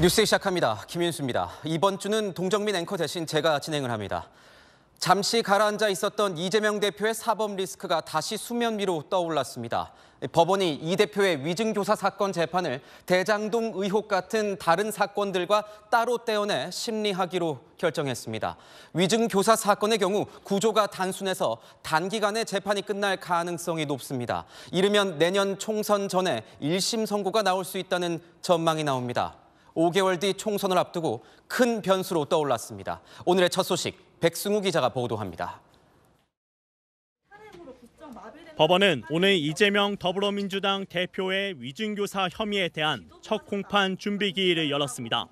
뉴스 시작합니다. 김윤수입니다. 이번 주는 동정민 앵커 대신 제가 진행을 합니다. 잠시 가라앉아 있었던 이재명 대표의 사법 리스크가 다시 수면 위로 떠올랐습니다. 법원이 이 대표의 위증교사 사건 재판을 대장동 의혹 같은 다른 사건들과 따로 떼어내 심리하기로 결정했습니다. 위증교사 사건의 경우 구조가 단순해서 단기간에 재판이 끝날 가능성이 높습니다. 이르면 내년 총선 전에 1심 선고가 나올 수 있다는 전망이 나옵니다. 5개월 뒤 총선을 앞두고 큰 변수로 떠올랐습니다. 오늘의 첫 소식 백승우 기자가 보도합니다. 법원은 오늘 이재명 더불어민주당 대표의 위증교사 혐의에 대한 첫 공판 준비 기일을 열었습니다.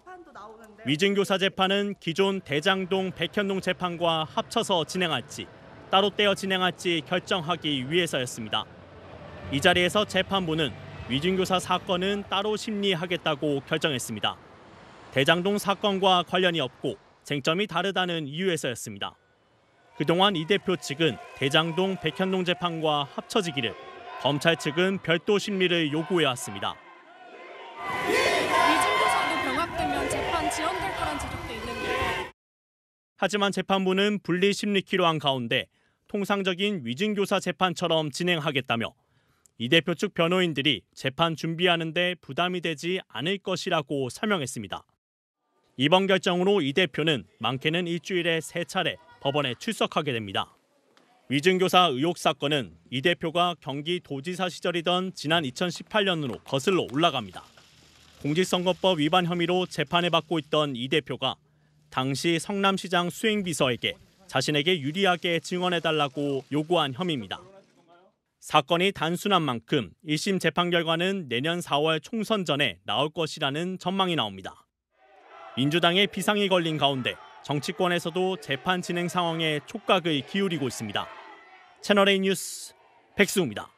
위증교사 재판은 기존 대장동 백현동 재판과 합쳐서 진행할지 따로 떼어 진행할지 결정하기 위해서였습니다. 이 자리에서 재판부는 위증교사 사건은 따로 심리하겠다고 결정했습니다. 대장동 사건과 관련이 없고 쟁점이 다르다는 이유에서였습니다. 그동안 이 대표 측은 대장동 백현동 재판과 합쳐지기를 검찰 측은 별도 심리를 요구해 왔습니다. 위증교사도 병합되면 재판 지연될 거란 지적도 있는데 하지만 재판부는 분리 심리키로 한 가운데 통상적인 위증교사 재판처럼 진행하겠다며 이 대표 측 변호인들이 재판 준비하는데 부담이 되지 않을 것이라고 설명했습니다. 이번 결정으로 이 대표는 많게는 일주일에 세 차례 법원에 출석하게 됩니다. 위증교사 의혹 사건은 이 대표가 경기도지사 시절이던 지난 2018년으로 거슬러 올라갑니다. 공직선거법 위반 혐의로 재판을 받고 있던 이 대표가 당시 성남시장 수행비서에게 자신에게 유리하게 증언해달라고 요구한 혐의입니다. 사건이 단순한 만큼 1심 재판 결과는 내년 4월 총선 전에 나올 것이라는 전망이 나옵니다. 민주당의 비상이 걸린 가운데 정치권에서도 재판 진행 상황에 촉각을 기울이고 있습니다. 채널A 뉴스 백수우입니다.